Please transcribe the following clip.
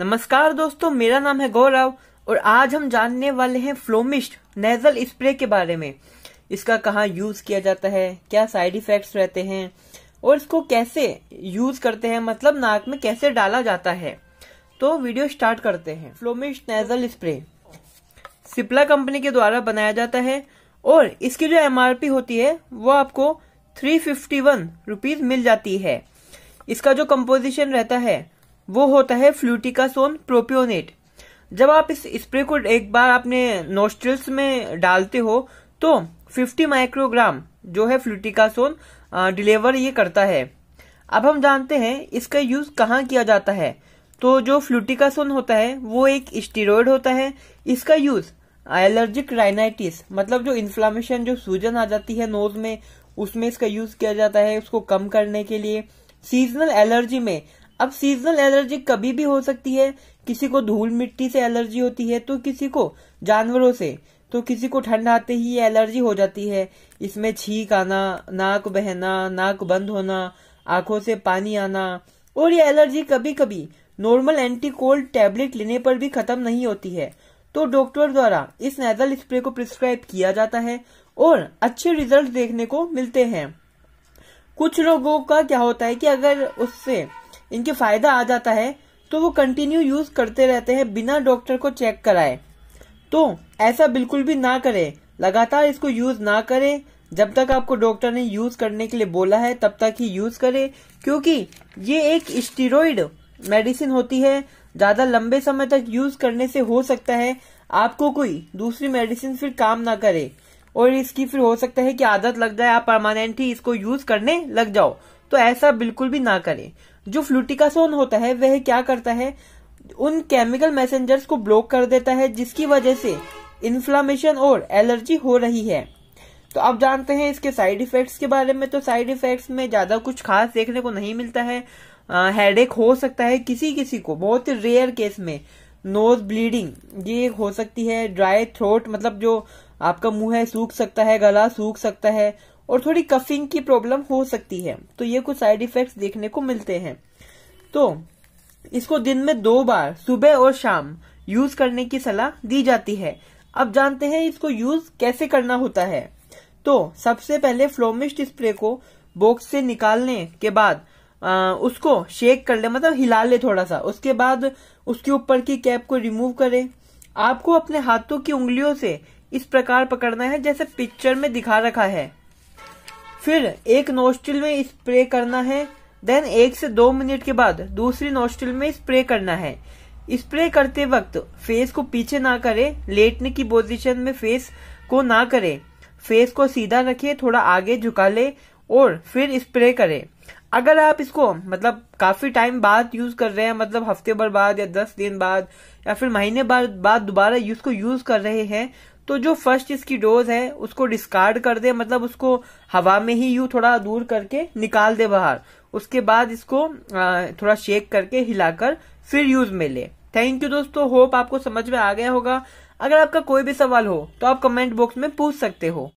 नमस्कार दोस्तों मेरा नाम है गौरव और आज हम जानने वाले हैं फ्लोमिस्ट नेजल स्प्रे के बारे में इसका कहाँ यूज किया जाता है क्या साइड इफेक्ट्स रहते हैं और इसको कैसे यूज करते हैं मतलब नाक में कैसे डाला जाता है तो वीडियो स्टार्ट करते हैं Flomist nasal spray Cipla company के द्वारा बनाया जाता है और इसकी जो एम होती है वो आपको थ्री फिफ्टी वन मिल जाती है इसका जो कंपोजिशन रहता है वो होता है फ्लूटिकासोन प्रोपियोनेट जब आप इस स्प्रे को एक बार अपने नोस्ट्रिल्स में डालते हो तो 50 माइक्रोग्राम जो है फ्लूटिकासोन डिलीवर ये करता है अब हम जानते हैं इसका यूज कहाँ किया जाता है तो जो फ्लूटिकासोन होता है वो एक स्टीरोड होता है इसका यूज एलर्जिक राइनाइटिस मतलब जो इन्फ्लामेशन जो सूजन आ जाती है नोज में उसमें इसका यूज किया जाता है उसको कम करने के लिए सीजनल एलर्जी में अब सीजनल एलर्जी कभी भी हो सकती है किसी को धूल मिट्टी से एलर्जी होती है तो किसी को जानवरों से तो किसी को ठंड आते ही एलर्जी हो जाती है इसमें छींक आना नाक बहना नाक बंद होना आंखों से पानी आना और ये एलर्जी कभी कभी नॉर्मल एंटी कोल्ड टेबलेट लेने पर भी खत्म नहीं होती है तो डॉक्टर द्वारा इस नेजल स्प्रे को प्रिस्क्राइब किया जाता है और अच्छे रिजल्ट देखने को मिलते हैं कुछ लोगों का क्या होता है कि अगर उससे इनके फायदा आ जाता है तो वो कंटिन्यू यूज करते रहते हैं बिना डॉक्टर को चेक कराए तो ऐसा बिल्कुल भी ना करें लगातार इसको यूज ना करें जब तक आपको डॉक्टर ने यूज करने के लिए बोला है तब तक ही यूज करें क्योंकि ये एक स्टीरोइड मेडिसिन होती है ज्यादा लंबे समय तक यूज करने से हो सकता है आपको कोई दूसरी मेडिसिन फिर काम ना करे और इसकी फिर हो सकता है कि आदत लग जाए आप परमानेंट ही इसको यूज करने लग जाओ तो ऐसा बिल्कुल भी ना करें जो फ्लूटिकासोन होता है वह क्या करता है उन केमिकल मैसेंजर्स को ब्लॉक कर देता है जिसकी वजह से इन्फ्लामेशन और एलर्जी हो रही है तो आप जानते हैं इसके साइड इफेक्ट्स के बारे में तो साइड इफेक्ट्स में ज्यादा कुछ खास देखने को नहीं मिलता है हेड एक हो सकता है किसी किसी को बहुत ही रेयर केस में नोज ब्लीडिंग ये हो सकती है ड्राई थ्रोट मतलब जो आपका मुंह है सूख सकता है गला सूख सकता है और थोड़ी कफिंग की प्रॉब्लम हो सकती है तो ये कुछ साइड इफेक्ट्स देखने को मिलते हैं तो इसको दिन में दो बार सुबह और शाम यूज करने की सलाह दी जाती है अब जानते हैं इसको यूज कैसे करना होता है तो सबसे पहले फ्लोमिस्ट स्प्रे को बॉक्स से निकालने के बाद आ, उसको शेक कर ले मतलब हिला ले थोड़ा सा उसके बाद उसके ऊपर की कैप को रिमूव करें आपको अपने हाथों की उंगलियों से इस प्रकार पकड़ना है जैसे पिक्चर में दिखा रखा है फिर एक नोस्टिल में स्प्रे करना है देन एक से दो मिनट के बाद दूसरी नोस्टिल में स्प्रे करना है स्प्रे करते वक्त फेस को पीछे ना करें लेटने की पोजीशन में फेस को ना करें फेस को सीधा रखें थोड़ा आगे झुका ले और फिर स्प्रे करें अगर आप इसको मतलब काफी टाइम बाद यूज कर रहे हैं मतलब हफ्ते भर बाद या दस दिन बाद या फिर महीने बाद बाद दोबारा इसको यूज कर रहे हैं तो जो फर्स्ट इसकी डोज है उसको डिस्कार्ड कर दे मतलब उसको हवा में ही यू थोड़ा दूर करके निकाल दे बाहर उसके बाद इसको थोड़ा शेक करके हिलाकर फिर यूज में ले थैंक यू दोस्तों होप आपको समझ में आ गया होगा अगर आपका कोई भी सवाल हो तो आप कमेंट बॉक्स में पूछ सकते हो